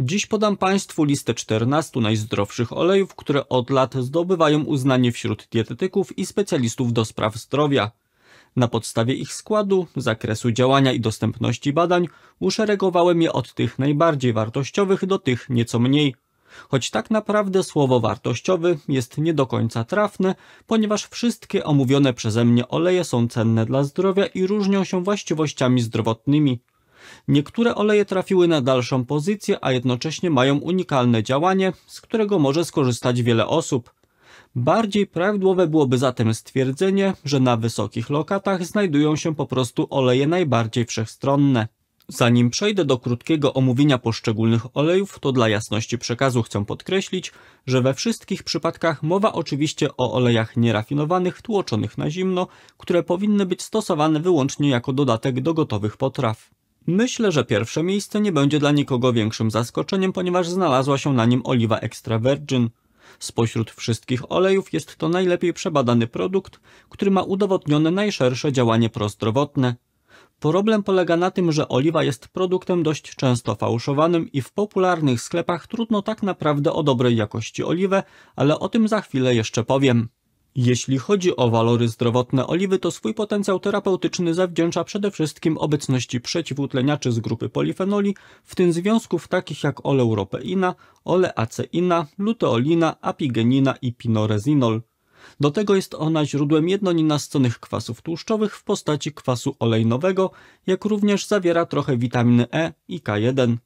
Dziś podam Państwu listę 14 najzdrowszych olejów, które od lat zdobywają uznanie wśród dietetyków i specjalistów do spraw zdrowia. Na podstawie ich składu, zakresu działania i dostępności badań uszeregowałem je od tych najbardziej wartościowych do tych nieco mniej. Choć tak naprawdę słowo wartościowy jest nie do końca trafne, ponieważ wszystkie omówione przeze mnie oleje są cenne dla zdrowia i różnią się właściwościami zdrowotnymi. Niektóre oleje trafiły na dalszą pozycję, a jednocześnie mają unikalne działanie, z którego może skorzystać wiele osób. Bardziej prawidłowe byłoby zatem stwierdzenie, że na wysokich lokatach znajdują się po prostu oleje najbardziej wszechstronne. Zanim przejdę do krótkiego omówienia poszczególnych olejów, to dla jasności przekazu chcę podkreślić, że we wszystkich przypadkach mowa oczywiście o olejach nierafinowanych, tłoczonych na zimno, które powinny być stosowane wyłącznie jako dodatek do gotowych potraw. Myślę, że pierwsze miejsce nie będzie dla nikogo większym zaskoczeniem, ponieważ znalazła się na nim oliwa extra virgin. Spośród wszystkich olejów jest to najlepiej przebadany produkt, który ma udowodnione najszersze działanie prozdrowotne. Problem polega na tym, że oliwa jest produktem dość często fałszowanym i w popularnych sklepach trudno tak naprawdę o dobrej jakości oliwę, ale o tym za chwilę jeszcze powiem. Jeśli chodzi o walory zdrowotne oliwy, to swój potencjał terapeutyczny zawdzięcza przede wszystkim obecności przeciwutleniaczy z grupy polifenoli, w tym związków takich jak oleuropeina, oleaceina, luteolina, apigenina i pinorezinol. Do tego jest ona źródłem jednoninasconych kwasów tłuszczowych w postaci kwasu olejnowego, jak również zawiera trochę witaminy E i K1.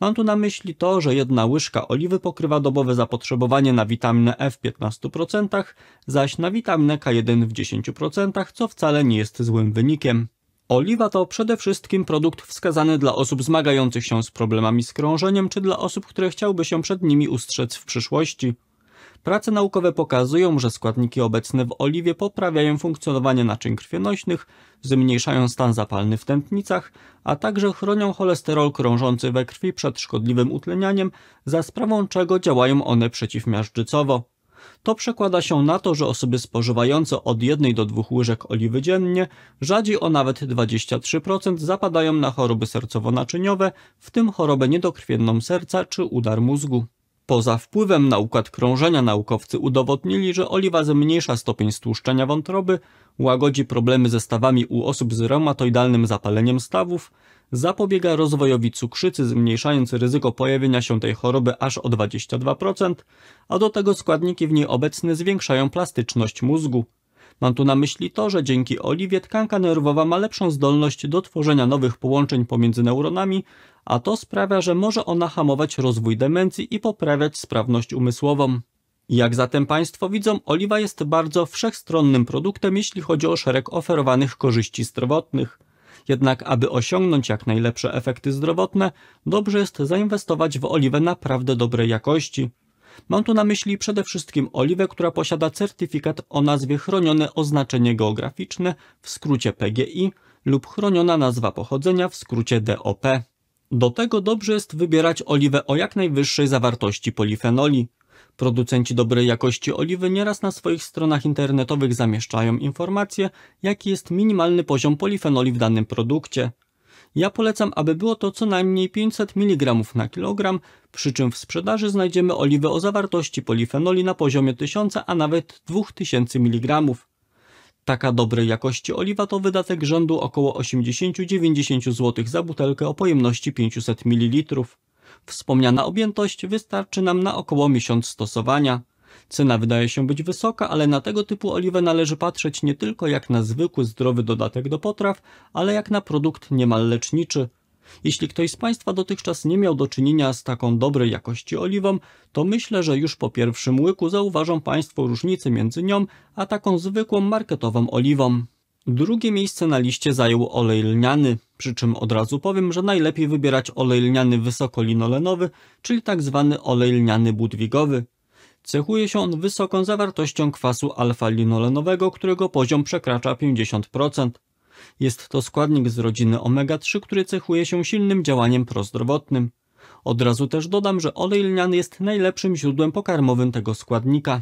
Mam tu na myśli to, że jedna łyżka oliwy pokrywa dobowe zapotrzebowanie na witaminę E w 15%, zaś na witaminę K1 w 10%, co wcale nie jest złym wynikiem. Oliwa to przede wszystkim produkt wskazany dla osób zmagających się z problemami z krążeniem czy dla osób, które chciałby się przed nimi ustrzec w przyszłości. Prace naukowe pokazują, że składniki obecne w oliwie poprawiają funkcjonowanie naczyń krwionośnych, zmniejszają stan zapalny w tętnicach, a także chronią cholesterol krążący we krwi przed szkodliwym utlenianiem, za sprawą czego działają one przeciwmiażdżycowo. To przekłada się na to, że osoby spożywające od 1 do 2 łyżek oliwy dziennie, rzadziej o nawet 23% zapadają na choroby sercowo-naczyniowe, w tym chorobę niedokrwienną serca czy udar mózgu. Poza wpływem na układ krążenia naukowcy udowodnili, że oliwa zmniejsza stopień stłuszczenia wątroby, łagodzi problemy ze stawami u osób z reumatoidalnym zapaleniem stawów, zapobiega rozwojowi cukrzycy zmniejszając ryzyko pojawienia się tej choroby aż o 22%, a do tego składniki w niej obecne zwiększają plastyczność mózgu. Mam tu na myśli to, że dzięki oliwie tkanka nerwowa ma lepszą zdolność do tworzenia nowych połączeń pomiędzy neuronami, a to sprawia, że może ona hamować rozwój demencji i poprawiać sprawność umysłową. Jak zatem Państwo widzą, oliwa jest bardzo wszechstronnym produktem, jeśli chodzi o szereg oferowanych korzyści zdrowotnych. Jednak aby osiągnąć jak najlepsze efekty zdrowotne, dobrze jest zainwestować w oliwę naprawdę dobrej jakości. Mam tu na myśli przede wszystkim oliwę, która posiada certyfikat o nazwie chronione oznaczenie geograficzne w skrócie PGI lub chroniona nazwa pochodzenia w skrócie DOP. Do tego dobrze jest wybierać oliwę o jak najwyższej zawartości polifenoli. Producenci dobrej jakości oliwy nieraz na swoich stronach internetowych zamieszczają informacje, jaki jest minimalny poziom polifenoli w danym produkcie. Ja polecam, aby było to co najmniej 500 mg na kilogram, przy czym w sprzedaży znajdziemy oliwę o zawartości polifenoli na poziomie 1000, a nawet 2000 mg. Taka dobrej jakości oliwa to wydatek rzędu około 80-90 zł za butelkę o pojemności 500 ml. Wspomniana objętość wystarczy nam na około miesiąc stosowania. Cena wydaje się być wysoka, ale na tego typu oliwę należy patrzeć nie tylko jak na zwykły, zdrowy dodatek do potraw, ale jak na produkt niemal leczniczy. Jeśli ktoś z Państwa dotychczas nie miał do czynienia z taką dobrej jakości oliwą, to myślę, że już po pierwszym łyku zauważą Państwo różnicę między nią a taką zwykłą marketową oliwą. Drugie miejsce na liście zajął olej lniany, przy czym od razu powiem, że najlepiej wybierać olej lniany wysokolinolenowy, czyli tak zwany olej lniany budwigowy. Cechuje się on wysoką zawartością kwasu alfa-linolenowego, którego poziom przekracza 50%. Jest to składnik z rodziny omega-3, który cechuje się silnym działaniem prozdrowotnym. Od razu też dodam, że olej lniany jest najlepszym źródłem pokarmowym tego składnika.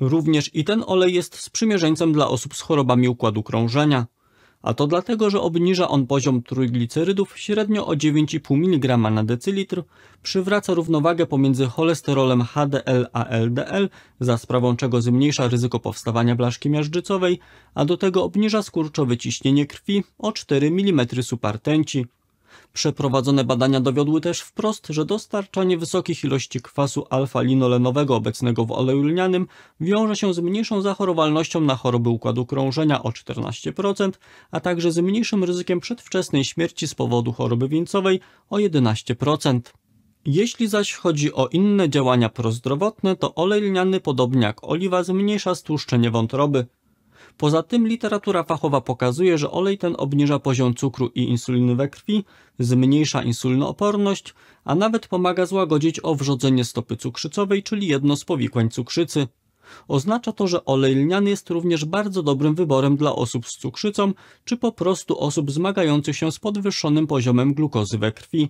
Również i ten olej jest sprzymierzeńcem dla osób z chorobami układu krążenia a to dlatego, że obniża on poziom trójglicerydów średnio o 9,5 mg na decylitr, przywraca równowagę pomiędzy cholesterolem HDL a LDL, za sprawą czego zmniejsza ryzyko powstawania blaszki miażdżycowej, a do tego obniża skurczowe ciśnienie krwi o 4 mm supartenci, Przeprowadzone badania dowiodły też wprost, że dostarczanie wysokich ilości kwasu alfa-linolenowego obecnego w oleju lnianym wiąże się z mniejszą zachorowalnością na choroby układu krążenia o 14%, a także z mniejszym ryzykiem przedwczesnej śmierci z powodu choroby wieńcowej o 11%. Jeśli zaś chodzi o inne działania prozdrowotne, to olej lniany, podobnie jak oliwa, zmniejsza stłuszczenie wątroby. Poza tym literatura fachowa pokazuje, że olej ten obniża poziom cukru i insuliny we krwi, zmniejsza insulinooporność, a nawet pomaga złagodzić owrzodzenie stopy cukrzycowej, czyli jedno z powikłań cukrzycy. Oznacza to, że olej lniany jest również bardzo dobrym wyborem dla osób z cukrzycą, czy po prostu osób zmagających się z podwyższonym poziomem glukozy we krwi.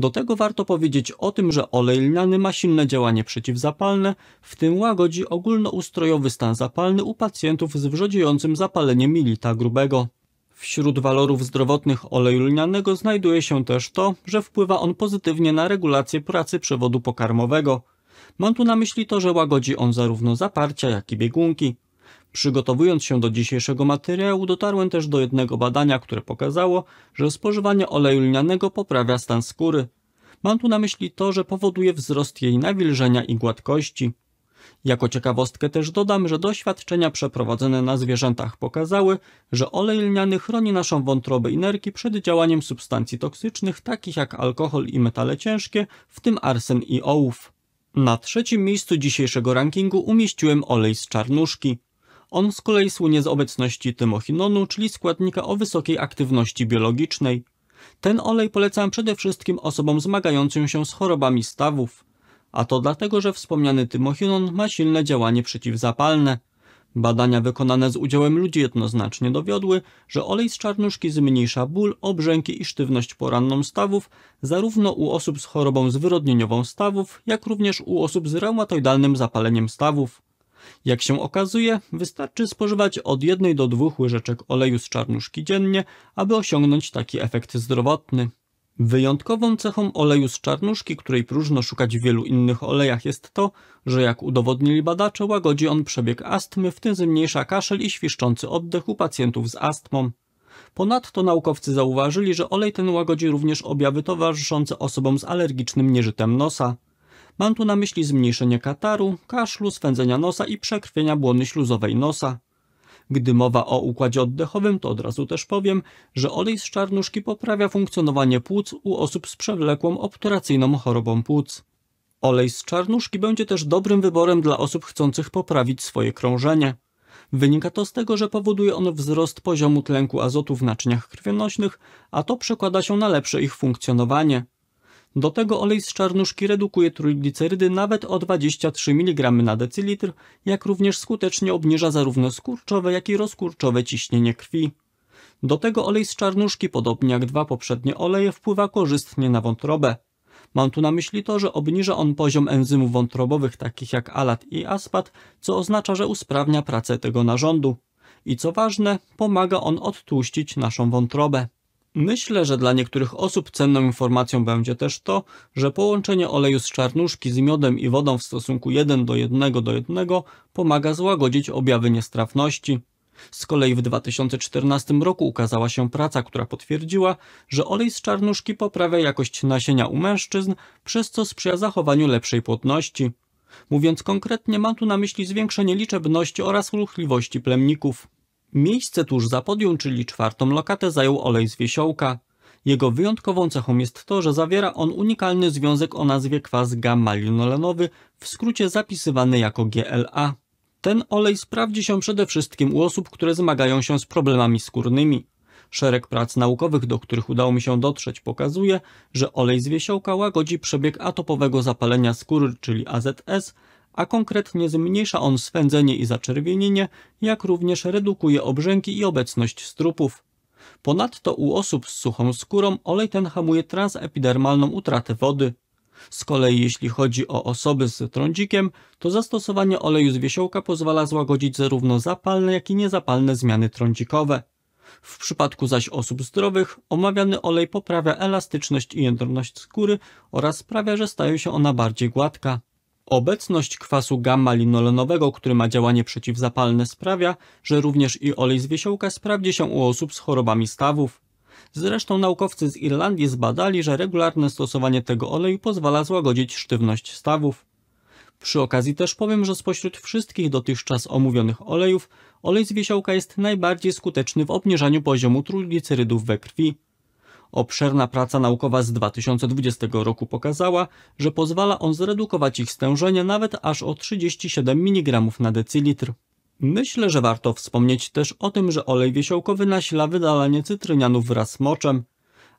Do tego warto powiedzieć o tym, że olej lniany ma silne działanie przeciwzapalne, w tym łagodzi ogólnoustrojowy stan zapalny u pacjentów z wrzodziejącym zapaleniem milita grubego. Wśród walorów zdrowotnych oleju lnianego znajduje się też to, że wpływa on pozytywnie na regulację pracy przewodu pokarmowego. Mam tu na myśli to, że łagodzi on zarówno zaparcia, jak i biegunki. Przygotowując się do dzisiejszego materiału, dotarłem też do jednego badania, które pokazało, że spożywanie oleju lnianego poprawia stan skóry. Mam tu na myśli to, że powoduje wzrost jej nawilżenia i gładkości. Jako ciekawostkę też dodam, że doświadczenia przeprowadzone na zwierzętach pokazały, że olej lniany chroni naszą wątrobę i nerki przed działaniem substancji toksycznych takich jak alkohol i metale ciężkie, w tym arsen i ołów. Na trzecim miejscu dzisiejszego rankingu umieściłem olej z czarnuszki. On z kolei słynie z obecności tymochinonu, czyli składnika o wysokiej aktywności biologicznej. Ten olej polecam przede wszystkim osobom zmagającym się z chorobami stawów, a to dlatego, że wspomniany tymochinon ma silne działanie przeciwzapalne. Badania wykonane z udziałem ludzi jednoznacznie dowiodły, że olej z czarnuszki zmniejsza ból, obrzęki i sztywność poranną stawów zarówno u osób z chorobą zwyrodnieniową stawów, jak również u osób z reumatoidalnym zapaleniem stawów. Jak się okazuje, wystarczy spożywać od jednej do dwóch łyżeczek oleju z czarnuszki dziennie, aby osiągnąć taki efekt zdrowotny. Wyjątkową cechą oleju z czarnuszki, której próżno szukać w wielu innych olejach jest to, że jak udowodnili badacze, łagodzi on przebieg astmy, w tym zmniejsza kaszel i świszczący oddech u pacjentów z astmą. Ponadto naukowcy zauważyli, że olej ten łagodzi również objawy towarzyszące osobom z alergicznym nieżytem nosa. Mam tu na myśli zmniejszenie kataru, kaszlu, swędzenia nosa i przekrwienia błony śluzowej nosa. Gdy mowa o układzie oddechowym, to od razu też powiem, że olej z czarnuszki poprawia funkcjonowanie płuc u osób z przewlekłą obturacyjną chorobą płuc. Olej z czarnuszki będzie też dobrym wyborem dla osób chcących poprawić swoje krążenie. Wynika to z tego, że powoduje on wzrost poziomu tlenku azotu w naczyniach krwionośnych, a to przekłada się na lepsze ich funkcjonowanie. Do tego olej z czarnuszki redukuje trójglicerydy nawet o 23 mg na decylitr, jak również skutecznie obniża zarówno skurczowe, jak i rozkurczowe ciśnienie krwi. Do tego olej z czarnuszki, podobnie jak dwa poprzednie oleje, wpływa korzystnie na wątrobę. Mam tu na myśli to, że obniża on poziom enzymów wątrobowych takich jak alat i aspat, co oznacza, że usprawnia pracę tego narządu. I co ważne, pomaga on odtłuścić naszą wątrobę. Myślę, że dla niektórych osób cenną informacją będzie też to, że połączenie oleju z czarnuszki z miodem i wodą w stosunku 1 do 1 do 1 pomaga złagodzić objawy niestrawności. Z kolei w 2014 roku ukazała się praca, która potwierdziła, że olej z czarnuszki poprawia jakość nasienia u mężczyzn, przez co sprzyja zachowaniu lepszej płodności. Mówiąc konkretnie, mam tu na myśli zwiększenie liczebności oraz ruchliwości plemników. Miejsce tuż za podium, czyli czwartą lokatę, zajął olej z wiesiołka. Jego wyjątkową cechą jest to, że zawiera on unikalny związek o nazwie kwas gamma-linolenowy, w skrócie zapisywany jako GLA. Ten olej sprawdzi się przede wszystkim u osób, które zmagają się z problemami skórnymi. Szereg prac naukowych, do których udało mi się dotrzeć, pokazuje, że olej z wiesiołka łagodzi przebieg atopowego zapalenia skóry, czyli AZS, a konkretnie zmniejsza on swędzenie i zaczerwienienie, jak również redukuje obrzęki i obecność strupów. Ponadto u osób z suchą skórą olej ten hamuje transepidermalną utratę wody. Z kolei jeśli chodzi o osoby z trądzikiem, to zastosowanie oleju z wiesiołka pozwala złagodzić zarówno zapalne, jak i niezapalne zmiany trądzikowe. W przypadku zaś osób zdrowych omawiany olej poprawia elastyczność i jędrność skóry oraz sprawia, że staje się ona bardziej gładka. Obecność kwasu gamma-linolenowego, który ma działanie przeciwzapalne, sprawia, że również i olej z wiesiołka sprawdzi się u osób z chorobami stawów. Zresztą naukowcy z Irlandii zbadali, że regularne stosowanie tego oleju pozwala złagodzić sztywność stawów. Przy okazji też powiem, że spośród wszystkich dotychczas omówionych olejów, olej z wiesiołka jest najbardziej skuteczny w obniżaniu poziomu trójglicerydów we krwi. Obszerna praca naukowa z 2020 roku pokazała, że pozwala on zredukować ich stężenie nawet aż o 37 mg na decylitr. Myślę, że warto wspomnieć też o tym, że olej wiesiołkowy nasila wydalanie cytrynianów wraz z moczem,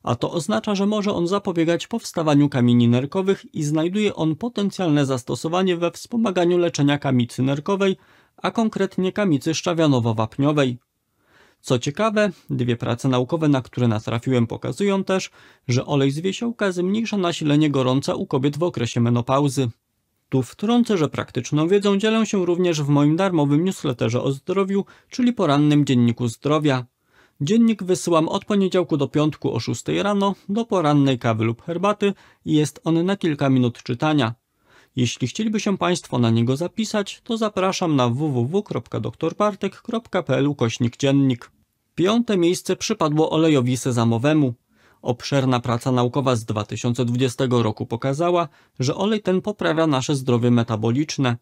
a to oznacza, że może on zapobiegać powstawaniu kamieni nerkowych i znajduje on potencjalne zastosowanie we wspomaganiu leczenia kamicy nerkowej, a konkretnie kamicy szczawianowo-wapniowej. Co ciekawe, dwie prace naukowe, na które natrafiłem, pokazują też, że olej z wiesiołka zmniejsza nasilenie gorąca u kobiet w okresie menopauzy. Tu wtrącę, że praktyczną wiedzą dzielę się również w moim darmowym newsletterze o zdrowiu, czyli porannym dzienniku zdrowia. Dziennik wysyłam od poniedziałku do piątku o 6 rano do porannej kawy lub herbaty i jest on na kilka minut czytania. Jeśli chcieliby się Państwo na niego zapisać, to zapraszam na www.doktorpartek.pl kośnik dziennik. Piąte miejsce przypadło olejowi sezamowemu. Obszerna praca naukowa z 2020 roku pokazała, że olej ten poprawia nasze zdrowie metaboliczne.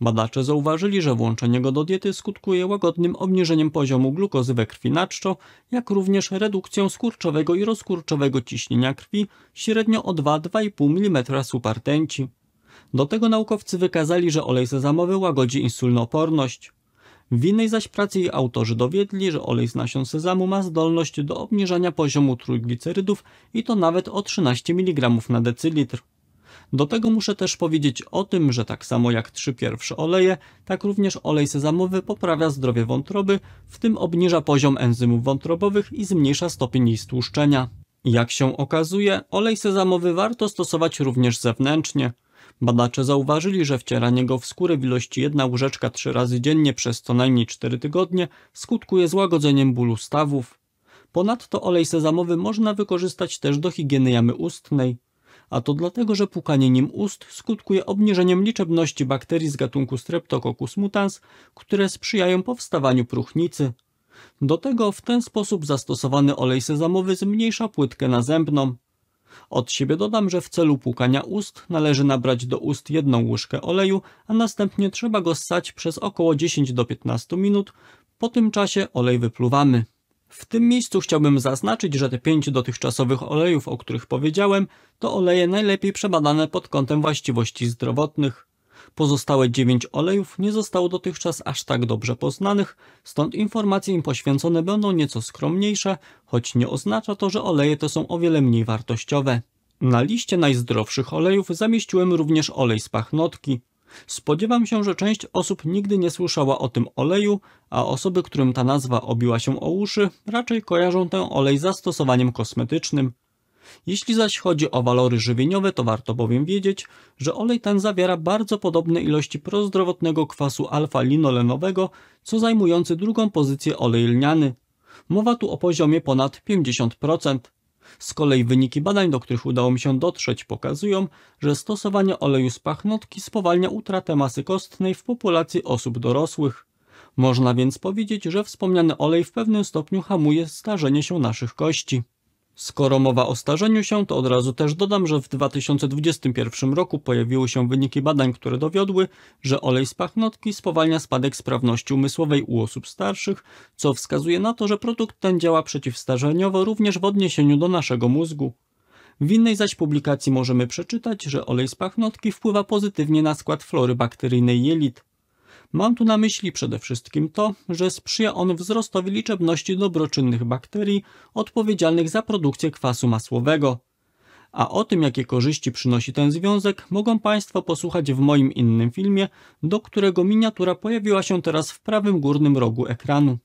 Badacze zauważyli, że włączenie go do diety skutkuje łagodnym obniżeniem poziomu glukozy we krwi naczczo, jak również redukcją skurczowego i rozkurczowego ciśnienia krwi średnio o 2-2,5 mm rtęci. Do tego naukowcy wykazali, że olej sezamowy łagodzi insulnooporność. W innej zaś pracy jej autorzy dowiedli, że olej z nasion sezamu ma zdolność do obniżania poziomu trójglicerydów i to nawet o 13 mg na decylitr. Do tego muszę też powiedzieć o tym, że tak samo jak trzy pierwsze oleje, tak również olej sezamowy poprawia zdrowie wątroby, w tym obniża poziom enzymów wątrobowych i zmniejsza stopień jej stłuszczenia. Jak się okazuje, olej sezamowy warto stosować również zewnętrznie. Badacze zauważyli, że wcieranie go w skórę w ilości jedna łyżeczka trzy razy dziennie przez co najmniej 4 tygodnie skutkuje złagodzeniem bólu stawów. Ponadto olej sezamowy można wykorzystać też do higieny jamy ustnej. A to dlatego, że pukanie nim ust skutkuje obniżeniem liczebności bakterii z gatunku Streptococcus mutans, które sprzyjają powstawaniu próchnicy. Do tego w ten sposób zastosowany olej sezamowy zmniejsza płytkę nazębną. Od siebie dodam, że w celu płukania ust należy nabrać do ust jedną łyżkę oleju, a następnie trzeba go ssać przez około 10 do 15 minut. Po tym czasie olej wypluwamy. W tym miejscu chciałbym zaznaczyć, że te 5 dotychczasowych olejów, o których powiedziałem, to oleje najlepiej przebadane pod kątem właściwości zdrowotnych. Pozostałe dziewięć olejów nie zostało dotychczas aż tak dobrze poznanych, stąd informacje im poświęcone będą nieco skromniejsze, choć nie oznacza to, że oleje te są o wiele mniej wartościowe. Na liście najzdrowszych olejów zamieściłem również olej z pachnotki. Spodziewam się, że część osób nigdy nie słyszała o tym oleju, a osoby, którym ta nazwa obiła się o uszy, raczej kojarzą ten olej zastosowaniem kosmetycznym. Jeśli zaś chodzi o walory żywieniowe, to warto bowiem wiedzieć, że olej ten zawiera bardzo podobne ilości prozdrowotnego kwasu alfa-linolenowego, co zajmujący drugą pozycję olej lniany. Mowa tu o poziomie ponad 50%. Z kolei wyniki badań, do których udało mi się dotrzeć, pokazują, że stosowanie oleju z pachnotki spowalnia utratę masy kostnej w populacji osób dorosłych. Można więc powiedzieć, że wspomniany olej w pewnym stopniu hamuje starzenie się naszych kości. Skoro mowa o starzeniu się, to od razu też dodam, że w 2021 roku pojawiły się wyniki badań, które dowiodły, że olej z pachnotki spowalnia spadek sprawności umysłowej u osób starszych, co wskazuje na to, że produkt ten działa przeciwstarzeniowo również w odniesieniu do naszego mózgu. W innej zaś publikacji możemy przeczytać, że olej z pachnotki wpływa pozytywnie na skład flory bakteryjnej jelit. Mam tu na myśli przede wszystkim to, że sprzyja on wzrostowi liczebności dobroczynnych bakterii odpowiedzialnych za produkcję kwasu masłowego. A o tym, jakie korzyści przynosi ten związek, mogą Państwo posłuchać w moim innym filmie, do którego miniatura pojawiła się teraz w prawym górnym rogu ekranu.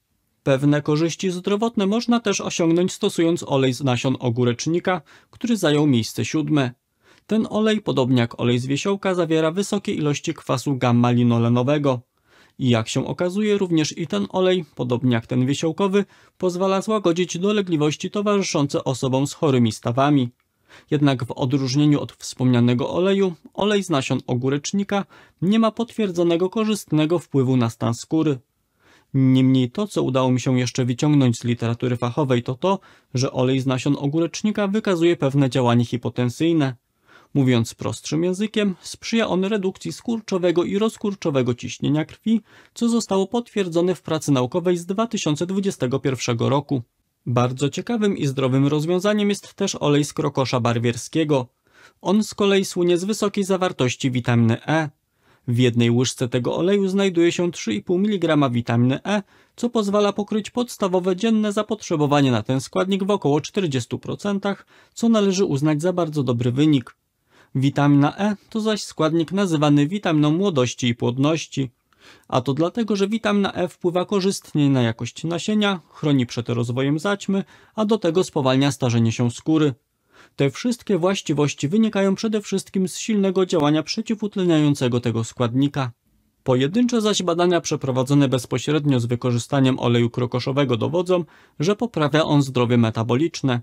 Pewne korzyści zdrowotne można też osiągnąć stosując olej z nasion ogórecznika, który zajął miejsce siódme. Ten olej, podobnie jak olej z wiesiołka, zawiera wysokie ilości kwasu gamma-linolenowego. I Jak się okazuje, również i ten olej, podobnie jak ten wiesiołkowy, pozwala złagodzić dolegliwości towarzyszące osobom z chorymi stawami. Jednak w odróżnieniu od wspomnianego oleju, olej z nasion ogórecznika nie ma potwierdzonego korzystnego wpływu na stan skóry. Niemniej to, co udało mi się jeszcze wyciągnąć z literatury fachowej, to to, że olej z nasion ogórecznika wykazuje pewne działanie hipotensyjne. Mówiąc prostszym językiem, sprzyja on redukcji skurczowego i rozkurczowego ciśnienia krwi, co zostało potwierdzone w pracy naukowej z 2021 roku. Bardzo ciekawym i zdrowym rozwiązaniem jest też olej z krokosza barwierskiego. On z kolei słynie z wysokiej zawartości witaminy E. W jednej łyżce tego oleju znajduje się 3,5 mg witaminy E, co pozwala pokryć podstawowe dzienne zapotrzebowanie na ten składnik w około 40%, co należy uznać za bardzo dobry wynik. Witamina E to zaś składnik nazywany witaminą młodości i płodności. A to dlatego, że witamina E wpływa korzystnie na jakość nasienia, chroni przed rozwojem zaćmy, a do tego spowalnia starzenie się skóry. Te wszystkie właściwości wynikają przede wszystkim z silnego działania przeciwutleniającego tego składnika. Pojedyncze zaś badania przeprowadzone bezpośrednio z wykorzystaniem oleju krokoszowego dowodzą, że poprawia on zdrowie metaboliczne.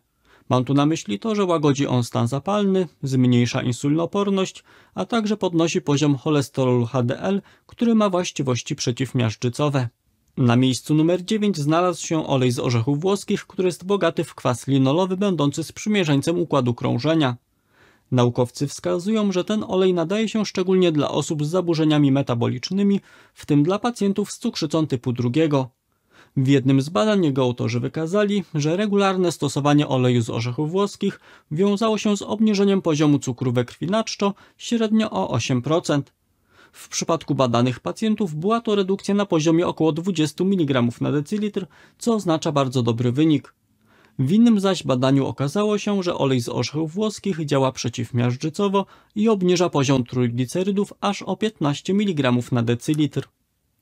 Mam tu na myśli to, że łagodzi on stan zapalny, zmniejsza insulinoporność, a także podnosi poziom cholesterolu HDL, który ma właściwości przeciwmiażdżycowe. Na miejscu numer 9 znalazł się olej z orzechów włoskich, który jest bogaty w kwas linolowy będący sprzymierzeńcem układu krążenia. Naukowcy wskazują, że ten olej nadaje się szczególnie dla osób z zaburzeniami metabolicznymi, w tym dla pacjentów z cukrzycą typu drugiego. W jednym z badań jego autorzy wykazali, że regularne stosowanie oleju z orzechów włoskich wiązało się z obniżeniem poziomu cukru we krwi naczczo średnio o 8%. W przypadku badanych pacjentów była to redukcja na poziomie około 20 mg na decylitr, co oznacza bardzo dobry wynik. W innym zaś badaniu okazało się, że olej z orzechów włoskich działa przeciwmiażdżycowo i obniża poziom trójglicerydów aż o 15 mg na decylitr.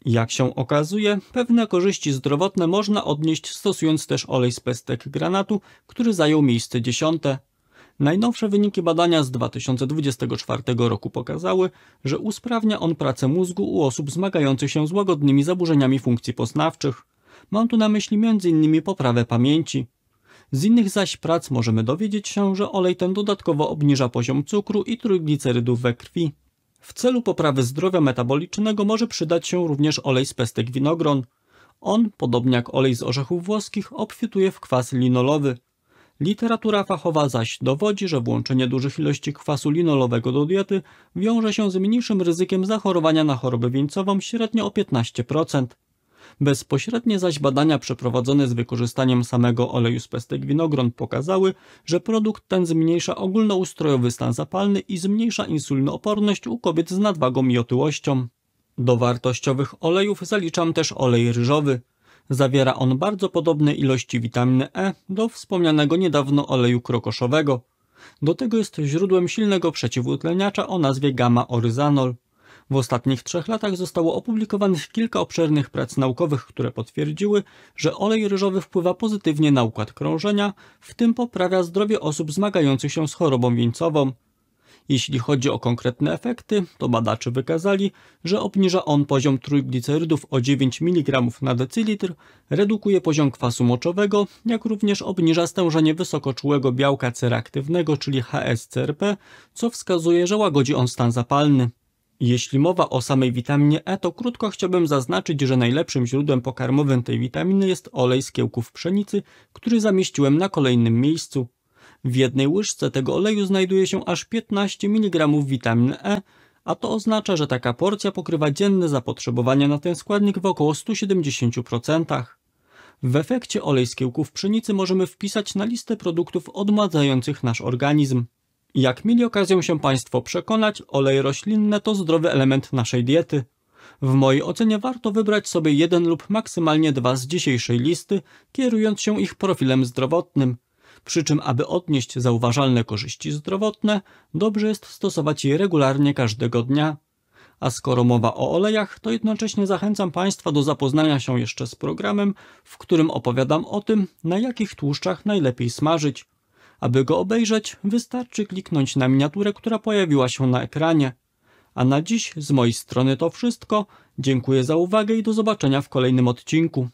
Jak się okazuje, pewne korzyści zdrowotne można odnieść stosując też olej z pestek granatu, który zajął miejsce dziesiąte. Najnowsze wyniki badania z 2024 roku pokazały, że usprawnia on pracę mózgu u osób zmagających się z łagodnymi zaburzeniami funkcji poznawczych. Mam tu na myśli m.in. poprawę pamięci. Z innych zaś prac możemy dowiedzieć się, że olej ten dodatkowo obniża poziom cukru i trójglicerydów we krwi. W celu poprawy zdrowia metabolicznego może przydać się również olej z pestek winogron. On, podobnie jak olej z orzechów włoskich, obfituje w kwas linolowy. Literatura fachowa zaś dowodzi, że włączenie dużych ilości kwasu linolowego do diety wiąże się z mniejszym ryzykiem zachorowania na chorobę wieńcową średnio o 15%. Bezpośrednie zaś badania przeprowadzone z wykorzystaniem samego oleju z pestek winogron pokazały, że produkt ten zmniejsza ogólnoustrojowy stan zapalny i zmniejsza insulinooporność u kobiet z nadwagą i otyłością. Do wartościowych olejów zaliczam też olej ryżowy. Zawiera on bardzo podobne ilości witaminy E do wspomnianego niedawno oleju krokoszowego. Do tego jest źródłem silnego przeciwutleniacza o nazwie gamma-oryzanol. W ostatnich trzech latach zostało opublikowanych kilka obszernych prac naukowych, które potwierdziły, że olej ryżowy wpływa pozytywnie na układ krążenia, w tym poprawia zdrowie osób zmagających się z chorobą wieńcową. Jeśli chodzi o konkretne efekty, to badacze wykazali, że obniża on poziom trójglicerydów o 9 mg na decylitr, redukuje poziom kwasu moczowego, jak również obniża stężenie wysokoczułego białka ceraktywnego, czyli HSCRP, co wskazuje, że łagodzi on stan zapalny. Jeśli mowa o samej witaminie E, to krótko chciałbym zaznaczyć, że najlepszym źródłem pokarmowym tej witaminy jest olej z kiełków pszenicy, który zamieściłem na kolejnym miejscu. W jednej łyżce tego oleju znajduje się aż 15 mg witaminy E, a to oznacza, że taka porcja pokrywa dzienne zapotrzebowanie na ten składnik w około 170%. W efekcie olej z kiełków pszenicy możemy wpisać na listę produktów odmładzających nasz organizm. Jak mieli okazję się Państwo przekonać, oleje roślinne to zdrowy element naszej diety. W mojej ocenie warto wybrać sobie jeden lub maksymalnie dwa z dzisiejszej listy, kierując się ich profilem zdrowotnym. Przy czym, aby odnieść zauważalne korzyści zdrowotne, dobrze jest stosować je regularnie każdego dnia. A skoro mowa o olejach, to jednocześnie zachęcam Państwa do zapoznania się jeszcze z programem, w którym opowiadam o tym, na jakich tłuszczach najlepiej smażyć. Aby go obejrzeć, wystarczy kliknąć na miniaturę, która pojawiła się na ekranie. A na dziś z mojej strony to wszystko. Dziękuję za uwagę i do zobaczenia w kolejnym odcinku.